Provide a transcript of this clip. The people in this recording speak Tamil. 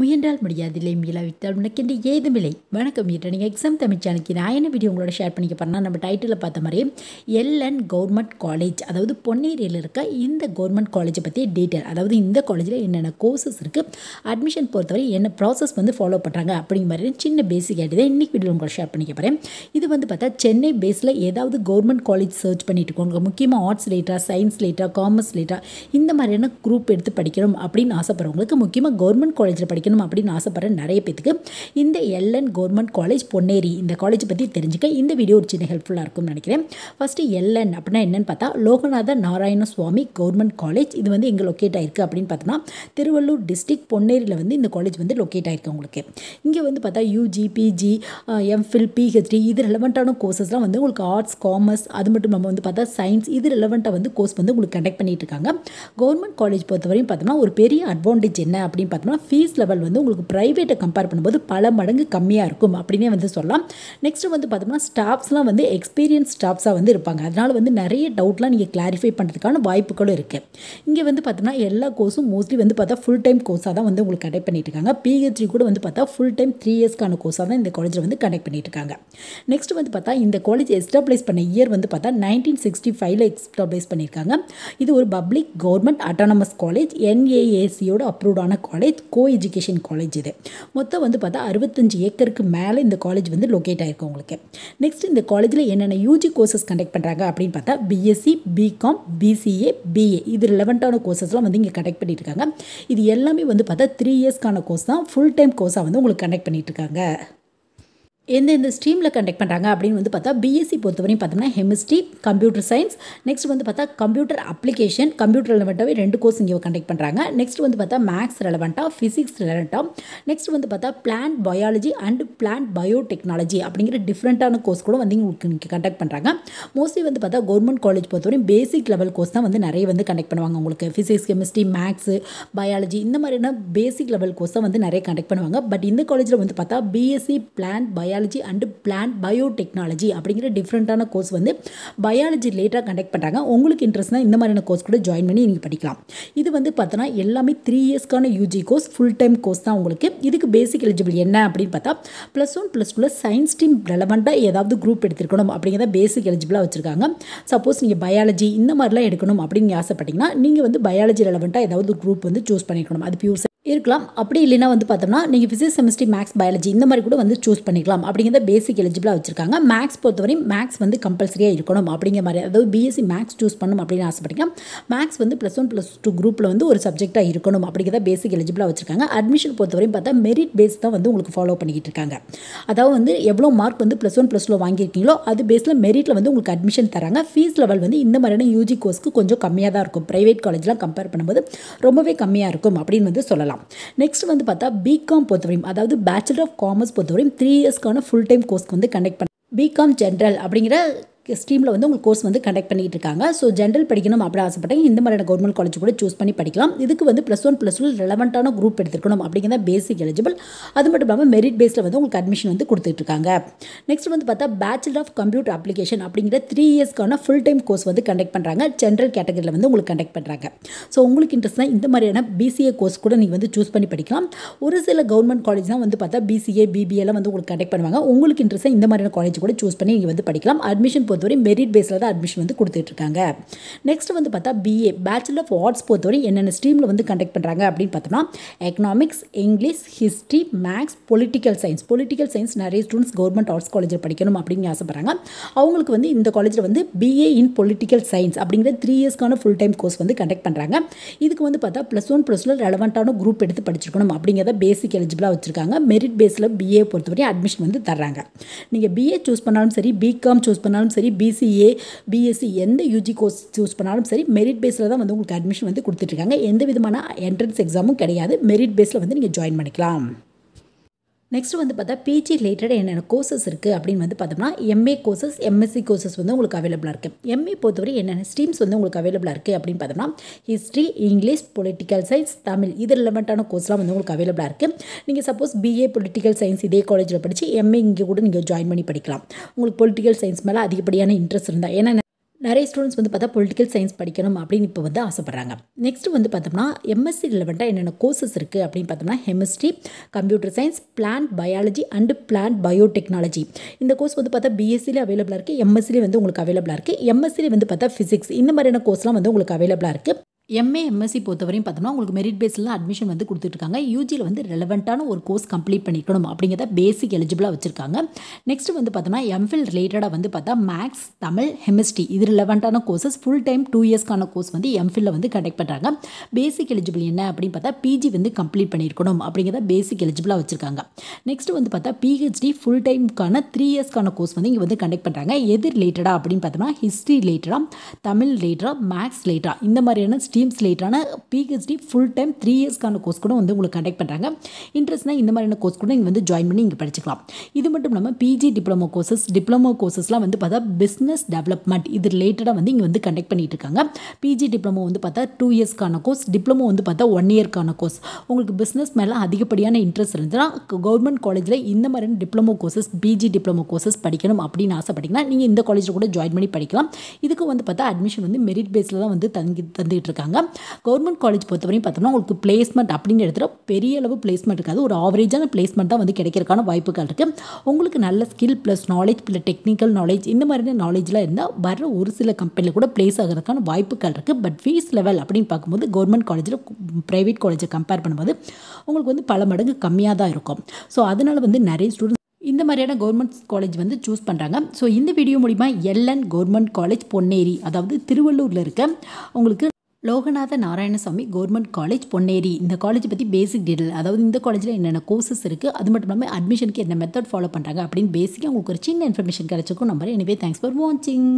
முயன்றால் முடியாதில்லை முயலாவிட்டால் ஏதும் ஏதுமில்லை வணக்கம் என்று நீங்கள் எக்ஸாம் தமிழ் சேனலுக்கு நான் என்ன வீடியோ உங்களோட ஷேர் பண்ணிக்க போகிறேன்னா நம்ம டைட்டிலில் பார்த்த மாதிரி எல்என் கவர்மெண்ட் காலேஜ் அதாவது பொன்னேரியில் இருக்க இந்த கவர்மெண்ட் காலேஜை பற்றி டீட்டெயில் அதாவது இந்த காலேஜில் என்னென்ன கோர்சஸ் இருக்குது அட்மிஷன் பொறுத்தவரை என்ன ப்ராசஸ் வந்து ஃபாலோ பண்ணுறாங்க அப்படிங்கிற மாதிரி சின்ன பேசிக் ஆகிட்டு தான் இன்றைக்கி வீடியோ உங்களோட ஷேர் பண்ணிக்க போகிறேன் இது வந்து பார்த்தா சென்னை பேஸில் ஏதாவது கவர்மெண்ட் காலேஜ் சர்ச் பண்ணிட்டு இருக்கோங்க முக்கியமாக ஆர்ட்ஸ் லேட்டாக சயின்ஸ் லேட்டாக காமர்ஸ் லேட்டாக இந்த மாதிரியான குரூப் எடுத்து படிக்கணும் அப்படின்னு ஆசைப்படுறவங்களுக்கு முக்கியமாக கவர்மெண்ட் காலேஜில் படிக்கிற படிக்கணும் அப்படின்னு ஆசைப்படுற நிறைய பேத்துக்கு இந்த எல்என் கவர்மெண்ட் காலேஜ் பொன்னேரி இந்த காலேஜ் பற்றி தெரிஞ்சுக்க இந்த வீடியோ ஒரு சின்ன ஹெல்ப்ஃபுல்லாக இருக்கும்னு நினைக்கிறேன் ஃபஸ்ட்டு எல்என் அப்படின்னா என்னென்னு பார்த்தா லோகநாத நாராயண சுவாமி கவர்மெண்ட் காலேஜ் இது வந்து எங்கே லொக்கேட் ஆயிருக்கு அப்படின்னு பார்த்தோம்னா திருவள்ளூர் டிஸ்ட்ரிக் பொன்னேரியில் வந்து இந்த காலேஜ் வந்து லொக்கேட் ஆயிருக்கு உங்களுக்கு இங்கே வந்து பார்த்தா யூஜி பிஜி எம்ஃபில் பிஹெச்டி இது ரிலவெண்ட்டான கோர்சஸ்லாம் வந்து உங்களுக்கு ஆர்ட்ஸ் காமர்ஸ் அது மட்டும் நம்ம வந்து பார்த்தா சயின்ஸ் இது ரிலவெண்ட்டாக வந்து கோர்ஸ் வந்து உங்களுக்கு கண்டக்ட் பண்ணிட்டு இருக்காங்க கவர்மெண்ட் காலேஜ் பொறுத்தவரையும் பார்த்தோம்னா ஒரு பெரிய அட்வான்டேஜ் என்ன அப்படின்னு பார்த்தோம்னா ஃபீஸ் லெவல் ஆர்டர்கள் வந்து உங்களுக்கு ப்ரைவேட்டை கம்பேர் பண்ணும்போது பல மடங்கு கம்மியாக இருக்கும் அப்படின்னே வந்து சொல்லலாம் நெக்ஸ்ட்டு வந்து பார்த்தோம்னா ஸ்டாஃப்ஸ்லாம் வந்து எக்ஸ்பீரியன்ஸ் ஸ்டாஃப்ஸாக வந்து இருப்பாங்க அதனால் வந்து நிறைய டவுட்லாம் நீங்கள் கிளாரிஃபை பண்ணுறதுக்கான வாய்ப்புகளும் இருக்குது இங்கே வந்து பார்த்தோம்னா எல்லா கோர்ஸும் மோஸ்ட்லி வந்து பார்த்தா ஃபுல் டைம் கோர்ஸாக தான் வந்து உங்களுக்கு கண்டக்ட் பண்ணிட்டு இருக்காங்க பிஹெச்டி கூட வந்து பார்த்தா ஃபுல் டைம் த்ரீ இயர்ஸ்க்கான கோர்ஸாக தான் இந்த காலேஜில் வந்து கண்டக்ட் பண்ணிட்டு இருக்காங்க நெக்ஸ்ட் வந்து பார்த்தா இந்த காலேஜ் எஸ்டாப்ளைஸ் பண்ண இயர் வந்து பார்த்தா நைன்டீன் சிக்ஸ்டி ஃபைவ்ல எஸ்டாப்ளைஸ் பண்ணியிருக்காங்க இது ஒரு பப்ளிக் கவர்மெண்ட் அட்டானமஸ் காலேஜ் என்ஏஏசியோட அப்ரூவ்டான college co education education college இது மொத்தம் வந்து பார்த்தா அறுபத்தஞ்சு ஏக்கருக்கு மேலே இந்த காலேஜ் வந்து லொக்கேட் ஆகிருக்கும் உங்களுக்கு நெக்ஸ்ட் இந்த காலேஜில் என்னென்ன யூஜி கோர்சஸ் கண்டக்ட் பண்ணுறாங்க அப்படின்னு பார்த்தா பிஎஸ்சி பிகாம் பிசிஏ பிஏ இது ரிலவெண்ட்டான கோர்சஸ்லாம் வந்து இங்கே கண்டக்ட் பண்ணிட்டுருக்காங்க இது எல்லாமே வந்து பார்த்தா த்ரீ இயர்ஸ்க்கான கோர்ஸ் தான் ஃபுல் டைம் கோர்ஸாக வந்து உங்களுக்கு கண்டக்ட் இருக்காங்க எந்தெந்த ஸ்ட்ரீமில் கண்டக்ட் பண்ணுறாங்க அப்படின்னு வந்து பார்த்தா பிஎஸ்சி பொறுத்தவரையும் பார்த்தோம்னா ஹெமிஸ்ட்ரி கம்ப்யூட்டர் சயின்ஸ் நெக்ஸ்ட் வந்து பார்த்தா கம்ப்யூட்டர் அப்ளிகேஷன் கம்ப்யூட்டர் ரெலவெண்ட்டாகவே ரெண்டு கோர்ஸ் இங்கே கண்டக்ட் பண்ணுறாங்க நெக்ஸ்ட் வந்து பார்த்தா மேக்ஸ் ரெலவெண்ட்டாக ஃபிசிக்ஸ் ரெலவெண்ட்டாக நெக்ஸ்ட் வந்து பார்த்தா plant biology and plant biotechnology அப்படிங்கிற டிஃப்ரெண்ட்டான கோர்ஸ் கூட வந்து இங்கே கண்டக்ட் பண்ணுறாங்க மோஸ்ட்லி வந்து பார்த்தா கவர்மெண்ட் காலேஜ் பொறுத்தவரையும் பேசிக் லெவல் கோர்ஸ் தான் வந்து நிறைய வந்து கண்டக்ட் பண்ணுவாங்க உங்களுக்கு ஃபிசிக்ஸ் கெமிஸ்ட்ரி மேக்ஸ் பயாலஜி இந்த மாதிரியான பேசிக் லெவல் கோர்ஸ் தான் வந்து நிறைய கண்டக்ட் பண்ணுவாங்க பட் இந்த காலேஜில் வந்து பார்த்தா BSc plant biology biology and plant biotechnology அப்படிங்கிற டிஃப்ரெண்ட்டான கோர்ஸ் வந்து பயாலஜி ரிலேட்டாக கண்டக்ட் பண்ணுறாங்க உங்களுக்கு இன்ட்ரெஸ்ட்னா இந்த மாதிரியான கோர்ஸ் கூட ஜாயின் பண்ணி நீங்கள் படிக்கலாம் இது வந்து பார்த்தோன்னா எல்லாமே த்ரீ இயர்ஸ்க்கான UG course full time course தான் உங்களுக்கு இதுக்கு பேசிக் எலிஜிபிள் என்ன அப்படின்னு பார்த்தா ப்ளஸ் ஒன் ப்ளஸ் டூவில் சயின்ஸ் டீம் ரெலவெண்ட்டாக ஏதாவது குரூப் எடுத்துருக்கணும் அப்படிங்கிறத பேசிக் எலிஜிபிளாக வச்சுருக்காங்க சப்போஸ் நீங்கள் பயாலஜி இந்த மாதிரிலாம் எடுக்கணும் அப்படின்னு ஆசைப்பட்டீங்கன்னா நீங்கள் வந்து பயாலஜி ரெலவெண்ட்டாக ஏதாவது குரூப் வந்து சூஸ் பண்ணிக்கணும் அது பியூர் இருக்கலாம் அப்படி இல்லைனா வந்து பார்த்தோம்னா நீங்கள் ஃபிசிக்ஸ் செமிஸ்ட்ரி மேக்ஸ் பயாலஜி இந்த மாதிரி கூட வந்து சூஸ் பண்ணிக்கலாம் அப்படிங்கிறத பேசிக் எலிஜிபிளாக வச்சுருக்காங்க மேக்ஸ் பொறுத்தவரையும் மேக்ஸ் வந்து கம்பல்சரியாக இருக்கணும் அப்படிங்கிற மாதிரி அதாவது பிஎஸ்சி மேக்ஸ் சூஸ் பண்ணணும் அப்படின்னு ஆசைப்பட்டீங்க மேக்ஸ் வந்து ப்ளஸ் ஒன் ப்ளஸ் டூ குரூப்பில் வந்து ஒரு சப்ஜெக்டாக இருக்கணும் அப்படிங்கிறத பேசிக் எலிஜிபிளாக வச்சுருக்காங்க அட்மிஷன் பொறுத்தவரையும் பார்த்தா மெரிட் பேஸ் தான் வந்து உங்களுக்கு ஃபாலோ பண்ணிக்கிட்டு இருக்காங்க அதாவது வந்து எவ்வளோ மார்க் வந்து ப்ளஸ் ஒன் ப்ளஸ் டூ வாங்கியிருக்கீங்களோ அது பேஸில் மெரிட்டில் வந்து உங்களுக்கு அட்மிஷன் தராங்க ஃபீஸ் லெவல் வந்து இந்த மாதிரியான யூஜி கோர்ஸ்க்கு கொஞ்சம் கம்மியாக தான் இருக்கும் ப்ரைவேட் காலேஜ்லாம் கம்பேர் பண்ணும்போது ரொம்பவே கம்மியாக இருக்கும் அப்படின்னு வந்து சொல்லலாம் பண்ணலாம் நெக்ஸ்ட் வந்து பார்த்தா பிகாம் பொறுத்தவரையும் அதாவது பேச்சுலர் ஆஃப் காமர்ஸ் பொறுத்தவரையும் த்ரீ இயர்ஸ்க்கான ஃபுல் டைம் கோர்ஸ்க்கு வந்து கண்டக்ட் பண்ண பிகாம் ஜென்ரல் அப்படிங்கிற ஸ்ட்ரீமில் வந்து உங்களுக்கு கோர்ஸ் வந்து கண்டக்ட் பண்ணிகிட்டு இருக்காங்க ஸோ ஜென்ரல் படிக்கணும் அப்படி ஆசைப்பட்டேன் இந்த மாதிரியான கவர்மெண்ட் காலேஜ் கூட சூஸ் பண்ணி படிக்கலாம் இதுக்கு வந்து ப்ளஸ் ஒன் ப்ளஸ் டூ ரெலவெண்ட்டான குரூப் எடுத்துருக்கணும் அப்படிங்கிறத பேசிக் எலிஜிபிள் அது மட்டும் இல்லாமல் மெரிட் பேஸில் வந்து உங்களுக்கு அட்மிஷன் வந்து கொடுத்துட்ருக்காங்க நெக்ஸ்ட் வந்து பார்த்தா பேச்சுலர் ஆஃப் கம்ப்யூட்டர் அப்ளிகேஷன் அப்படிங்கிற த்ரீ இயர்ஸ்க்கான ஃபுல் டைம் கோர்ஸ் வந்து கண்டக்ட் பண்ணுறாங்க ஜென்ரல் கேட்டகரியில் வந்து உங்களுக்கு கண்டக்ட் பண்ணுறாங்க ஸோ உங்களுக்கு இன்ட்ரெஸ்ட் தான் இந்த மாதிரியான பிசிஏ கோர்ஸ் கூட நீங்கள் வந்து சூஸ் பண்ணி படிக்கலாம் ஒரு சில கவர்மெண்ட் காலேஜ் தான் வந்து பார்த்தா பிசிஏ பிபிஏலாம் வந்து உங்களுக்கு கண்டக்ட் பண்ணுவாங்க உங்களுக்கு இன்ட்ரெஸ்ட்டாக இந்த மாதிரியான காலேஜ் கூட சூஸ் பண்ணி நீங்கள் வந்து படிக்கலாம் அட்மிஷன் பொறுத்தவரை மெரிட் பேஸில் தான் அட்மிஷன் வந்து கொடுத்துட்ருக்காங்க நெக்ஸ்ட் வந்து பார்த்தா பிஏ பேச்சுலர் ஆஃப் ஆர்ட்ஸ் பொறுத்தவரை என்னென்ன ஸ்ட்ரீமில் வந்து கண்டக்ட் பண்ணுறாங்க அப்படின்னு பார்த்தோம்னா economics English history maths political science political science நிறைய ஸ்டூடெண்ட்ஸ் கவர்மெண்ட் ஆர்ட்ஸ் காலேஜில் படிக்கணும் அப்படின்னு ஆசைப்பட்றாங்க அவங்களுக்கு வந்து இந்த காலேஜில் வந்து பிஏ இன் பொலிட்டிக்கல் சயின்ஸ் அப்படிங்கிற த்ரீ இயர்ஸ்க்கான ஃபுல் டைம் கோர்ஸ் வந்து கண்டக்ட் பண்ணுறாங்க இதுக்கு வந்து பார்த்தா ப்ளஸ் ஒன் ப்ளஸ் டூவில் ரெலவெண்ட்டான குரூப் எடுத்து படிச்சிருக்கணும் அப்படிங்கிறத பேசிக் எலிஜிபிளாக வச்சுருக்காங்க மெரிட் பேஸில் பிஏ பொறுத்தவரை அட்மிஷன் வந்து தர்றாங்க நீங்கள் பிஏ சூஸ் பண்ணாலும் சரி பிகாம் சூஸ் பண்ணாலும் சரி சரி பிசிஏ பிஎஸ்சி எந்த யூஜி கோர்ஸ் சூஸ் பண்ணாலும் சரி மெரிட் பேஸில் தான் வந்து உங்களுக்கு அட்மிஷன் வந்து கொடுத்துட்ருக்காங்க எந்த விதமான என்ட்ரன்ஸ் எக்ஸாமும் கிடையாது மெரிட் பேஸில் வந்து நீங்கள் ஜாயின் பண்ணிக்கலாம் நெக்ஸ்ட் வந்து பார்த்தா பிஜி ரிலேட்டட் என்னென்ன கோர்சஸ் இருக்குது அப்படின்னு வந்து பார்த்தோம்னா எம்ஏ கோர்சஸ் எம்எஸ்சி கோர்சஸ் வந்து உங்களுக்கு அவைலபிளாக இருக்குது எம்ஏ பொறுத்தவரை என்னென்ன ஸ்ட்ரீம்ஸ் வந்து உங்களுக்கு அவைலபிளாக இருக்குது அப்படின்னு பார்த்தோம்னா history English political science Tamil இது ரிலவெண்ட்டான கோர்ஸ்லாம் வந்து உங்களுக்கு அவைலபிளாக இருக்குது நீங்கள் சப்போஸ் பிஏ பொலிட்டிக்கல் சயின்ஸ் இதே காலேஜில் படித்து எம்ஏ இங்கே கூட நீங்கள் ஜாயின் பண்ணி படிக்கலாம் உங்களுக்கு பொலிட்டிக்கல் சயின்ஸ் மேலே அதிகப்படியான இன்ட்ரெஸ்ட் இருந்தால் ஏன்னா நிறைய ஸ்டூடெண்ட்ஸ் வந்து பார்த்தா பொலிட்டிக்கல் சயின்ஸ் படிக்கணும் அப்படின்னு இப்போ வந்து ஆசைப்பட்றாங்க நெக்ஸ்ட்டு வந்து பார்த்தோம்னா எம்எஸ்சி ரிலவெண்ட்டாக என்னென்ன கோர்சஸ் இருக்குது அப்படின்னு பார்த்தோம்னா chemistry computer science plant biology and plant biotechnology இந்த கோர்ஸ் வந்து பார்த்தா பிஎஸ்சிலே அவைலபிளாக இருக்குது எம்எஸ்சிலே வந்து உங்களுக்கு அவைலபிளாக இருக்குது எம்எஸ்சிலே வந்து பார்த்தா ஃபிசிக்ஸ் இந்த மாதிரியான கோர்ஸ்லாம் வந்து உங்களுக்கு அவைலபிளாக இருக்குது எம்ஏ எம்எஸ்சி பொறுத்தவரையும் பார்த்தோம்னா உங்களுக்கு மெரிட் பேஸில் அட்மிஷன் வந்து கொடுத்துட்ருக்காங்க யூஜியில் வந்து ரெலவெண்ட்டான ஒரு கோர்ஸ் கம்ப்ளீட் பண்ணிக்கணும் அப்படிங்கிறத பேசிக் எலிஜிபிளாக வச்சுருக்காங்க நெக்ஸ்ட் வந்து பார்த்தோம்னா எம்ஃபில் ரிலேட்டடாக வந்து பார்த்தா மேக்ஸ் தமிழ் ஹெமிஸ்ட்ரி இது ரிலவெண்ட்டான கோர்சஸ் ஃபுல் டைம் டூ இயர்ஸ்க்கான கோர்ஸ் வந்து எம்ஃபில்ல வந்து கண்டக்ட் பண்ணுறாங்க பேசிக் எலிஜிபிள் என்ன அப்படின்னு பார்த்தா பிஜி வந்து கம்ப்ளீட் பண்ணியிருக்கணும் அப்படிங்கிறத பேசிக் எலிஜிபிளாக வச்சுருக்காங்க நெக்ஸ்ட் வந்து பார்த்தா பிஹெச்டி ஃபுல் டைமுக்கான த்ரீ இயர்ஸ்க்கான கோர்ஸ் வந்து இங்கே வந்து கண்டக்ட் பண்ணுறாங்க எது ரிலேட்டடாக அப்படின்னு பார்த்தோம்னா ஹிஸ்ட்ரி ரிலேட்டடாக தமிழ் ரிலேட்டடாக மேக்ஸ் ரிலேட்டடாக இந்த மாதிரியான ஸ்ட்ரீம் லேட்டான பிஹெச்டி ஃபுல் டைம் த்ரீ இயர்ஸ்க்கான கோர்ஸ் கூட வந்து உங்களுக்கு கண்டக்ட் பண்ணுறாங்க இன்ட்ரெஸ்ட்னா இந்த மாதிரியான கோர்ஸ் கூட நீங்கள் வந்து ஜாயின் பண்ணி இங்கே படிச்சுக்கலாம் இது மட்டும் இல்லாமல் பிஜி டிப்ளமோ கோர்சஸ் டிப்ளமோ கோர்சஸ்லாம் வந்து பார்த்தா பிஸ்னஸ் டெவலப்மெண்ட் இது ரிலேட்டடாக வந்து இங்கே வந்து கண்டக்ட் பண்ணிட்டு இருக்காங்க பிஜி டிப்ளமோ வந்து பார்த்தா டூ இயர்ஸ்க்கான கோர்ஸ் டிப்ளமோ வந்து பார்த்தா ஒன் இயர்க்கான கோர்ஸ் உங்களுக்கு பிஸ்னஸ் மேலே அதிகப்படியான இன்ட்ரெஸ்ட் இருந்துச்சுன்னா கவர்மெண்ட் காலேஜில் இந்த மாதிரியான diploma courses PG diploma courses படிக்கணும் அப்படின்னு ஆசைப்பட்டீங்கன்னா நீங்கள் இந்த காலேஜில் கூட ஜாயின் பண்ணி படிக்கலாம் இதுக்கு வந்து பார்த்தா அட்மிஷன் வந்து மெரிட் பேஸில் தான் வந்து தங்கி தந்துகிட்டு இருக்காங்க இருக்காங்க கவர்மெண்ட் காலேஜ் பொறுத்தவரையும் பார்த்தோம்னா உங்களுக்கு பிளேஸ்மெண்ட் அப்படின்னு எடுத்துகிற பெரிய அளவு பிளேஸ்மெண்ட் இருக்காது ஒரு ஆவரேஜான பிளேஸ்மெண்ட் தான் வந்து கிடைக்கிறக்கான வாய்ப்புகள் இருக்குது உங்களுக்கு நல்ல skill plus knowledge plus technical knowledge இந்த மாதிரியான நாலேஜ்லாம் இருந்தால் வர ஒரு சில கம்பெனியில் கூட பிளேஸ் ஆகிறதுக்கான வாய்ப்புகள் இருக்குது பட் ஃபீஸ் லெவல் அப்படின்னு பார்க்கும்போது கவர்மெண்ட் காலேஜில் ப்ரைவேட் காலேஜை கம்பேர் பண்ணும்போது உங்களுக்கு வந்து பல மடங்கு கம்மியாக தான் இருக்கும் ஸோ அதனால் வந்து நிறைய ஸ்டூடெண்ட்ஸ் இந்த மாதிரியான கவர்மெண்ட் காலேஜ் வந்து சூஸ் பண்ணுறாங்க ஸோ இந்த வீடியோ மூலிமா எல்என் கவர்மெண்ட் காலேஜ் பொன்னேரி அதாவது திருவள்ளூரில் இருக்க உங்களுக்கு லோகநாத நாராயணசாமி கவர்மெண்ட் காலேஜ் பொன்னேரி இந்த காலேஜ் பற்றி பேசிக் டீடைல் அதாவது இந்த காலேஜில் என்னென்ன கோர்சஸ் இருக்குது அது மட்டும் இல்லாமல் அட்மிஷனுக்கு என்ன மெத்தட் ஃபாலோ பண்ணுறாங்க அப்படின்னு பேசிக்காக உங்களுக்கு ஒரு சின்ன இன்ஃபர்மேஷன் கிடச்சிருக்கும் நம்பர் எனவே தேங்க்ஸ் ஃபார் வாட்சிங்